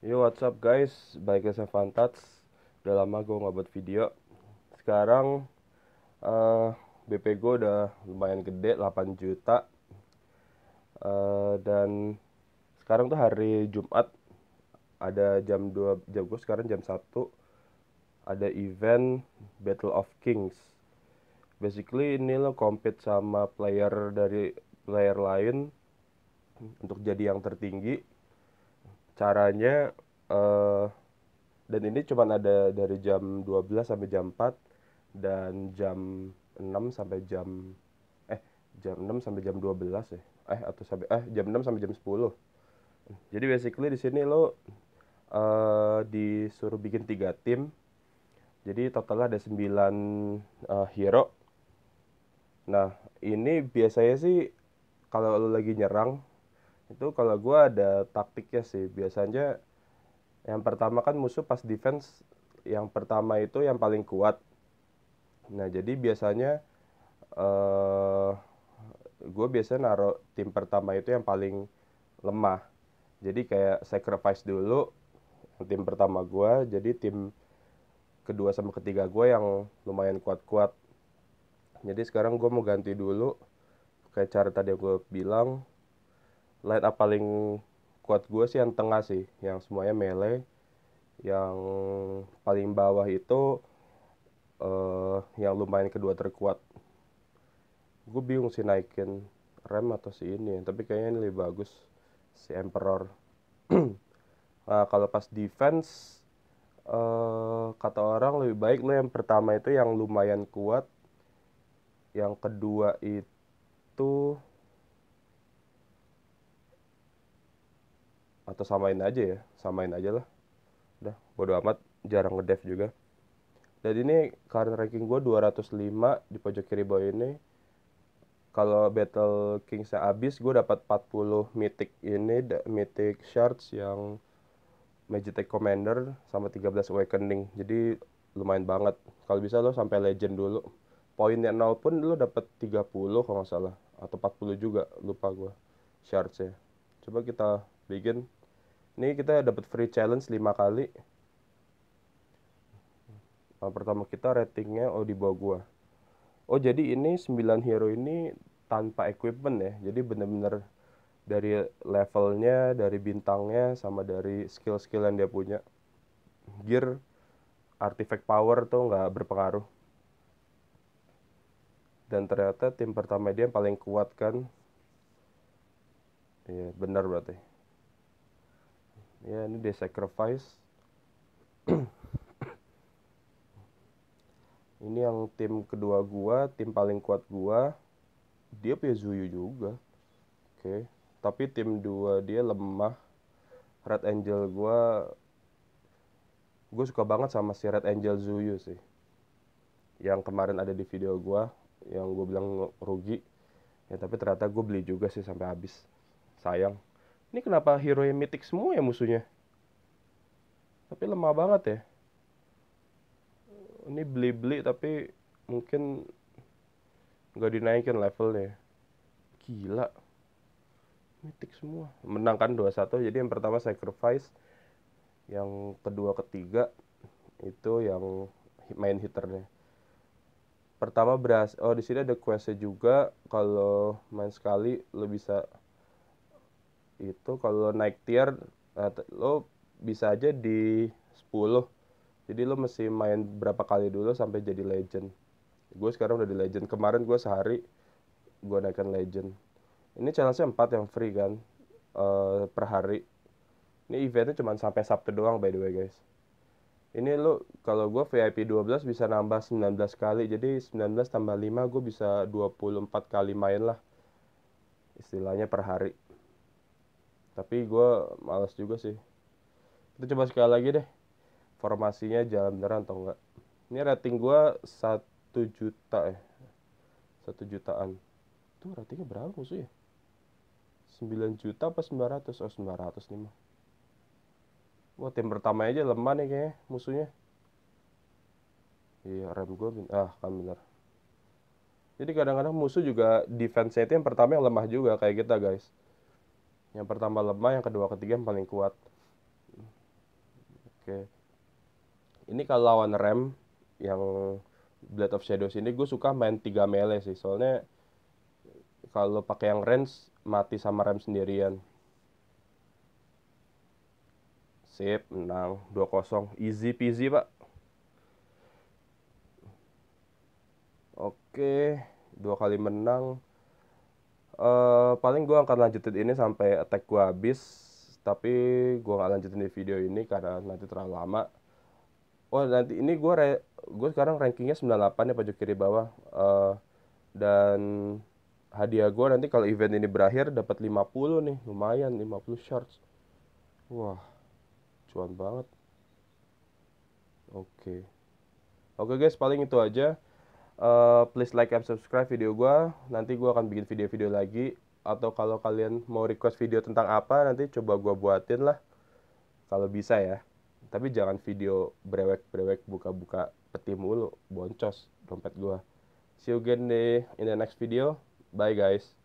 Yo what's up guys, baiknya saya Fantats Udah lama gue gak buat video Sekarang uh, eh, BP gue udah lumayan gede, 8 juta uh, Dan sekarang tuh hari Jumat Ada jam 2, jam gue sekarang jam 1 Ada event Battle of Kings Basically ini lo compete sama player dari player lain Untuk jadi yang tertinggi caranya uh, dan ini cuma ada dari jam 12 sampai jam 4 dan jam 6 sampai jam eh jam 6 sampai jam 12 ya. Eh atau sampai eh jam 6 sampai jam 10. Jadi basically di sini lo uh, disuruh bikin tiga tim. Jadi totalnya ada 9 uh, eh, hero. Nah, ini biasanya sih kalau lo lagi nyerang itu kalau gue ada taktiknya sih biasanya yang pertama kan musuh pas defense yang pertama itu yang paling kuat nah jadi biasanya uh, eh, gue biasanya naruh tim pertama itu yang paling lemah jadi kayak sacrifice dulu tim pertama gue jadi tim kedua sama ketiga gue yang lumayan kuat-kuat jadi sekarang gue mau ganti dulu kayak cara tadi gue bilang light up paling kuat gue sih yang tengah sih yang semuanya melee yang paling bawah itu uh, yang lumayan kedua terkuat gue bingung sih naikin rem atau si ini tapi kayaknya ini lebih bagus si emperor nah, kalau pas defense uh, kata orang lebih baik lo yang pertama itu yang lumayan kuat yang kedua itu kita samain aja ya samain aja lah udah bodo amat jarang ngedev juga dan ini current ranking gue 205 di pojok kiri bawah ini kalau battle king saya habis, gue dapat 40 mythic ini mythic shards yang magitek commander sama 13 awakening jadi lumayan banget kalau bisa lo sampai legend dulu poinnya nol pun lo dapat 30 kalau nggak salah atau 40 juga lupa gue shards ya coba kita begin ini kita dapat free challenge 5 kali nah, pertama kita ratingnya oh di bawah gua oh jadi ini 9 hero ini tanpa equipment ya jadi bener-bener dari levelnya dari bintangnya sama dari skill-skill yang dia punya gear artifact power tuh nggak berpengaruh dan ternyata tim pertama dia yang paling kuat kan iya benar berarti ya ini dia sacrifice ini yang tim kedua gua tim paling kuat gua dia punya Zuyu juga oke okay. tapi tim dua dia lemah Red Angel gua gue suka banget sama si Red Angel Zuyu sih yang kemarin ada di video gua yang gue bilang rugi ya tapi ternyata gue beli juga sih sampai habis sayang ini kenapa hero yang mythic semua ya musuhnya? Tapi lemah banget ya. Ini beli-beli tapi mungkin nggak dinaikin levelnya. Gila. Mythic semua. Menangkan 21. Jadi yang pertama sacrifice. Yang kedua ketiga itu yang main hiternya. pertama beras oh di sini ada questnya juga kalau main sekali lo bisa itu kalau naik tier eh, lo bisa aja di 10 jadi lo mesti main berapa kali dulu sampai jadi legend gue sekarang udah di legend kemarin gue sehari gue naikkan legend ini challenge saya 4 yang free kan uh, per hari ini eventnya cuma sampai Sabtu doang by the way guys ini lo kalau gue VIP 12 bisa nambah 19 kali jadi 19 tambah 5 gue bisa 24 kali main lah istilahnya per hari tapi gue males juga sih kita coba sekali lagi deh formasinya jalan beneran atau enggak ini rating gue satu juta eh satu jutaan itu ratingnya berapa musuh ya 9 juta apa 900 oh 900 nih mah wah tim pertama aja lemah nih kayaknya musuhnya iya rem gue ah kan bener jadi kadang-kadang musuh juga defense-nya itu yang pertama yang lemah juga kayak kita guys yang pertama lemah yang kedua ketiga yang paling kuat oke ini kalau lawan rem yang Blade of Shadows ini gue suka main 3 melee sih soalnya kalau pakai yang range mati sama rem sendirian sip menang 2-0 easy peasy pak oke dua kali menang uh, Eh, paling gue akan lanjutin ini sampai attack gue habis tapi gue gak lanjutin di video ini karena nanti terlalu lama oh nanti ini gue re- gue sekarang rankingnya 98 ya pojok kiri bawah uh, dan hadiah gue nanti kalau event ini berakhir dapat 50 nih lumayan 50 shards wah cuan banget oke okay. oke okay, guys paling itu aja uh, please like and subscribe video gue nanti gue akan bikin video-video lagi atau kalau kalian mau request video tentang apa nanti coba gue buatin lah kalau bisa ya tapi jangan video brewek-brewek buka-buka peti mulu boncos dompet gue see you again deh in the next video bye guys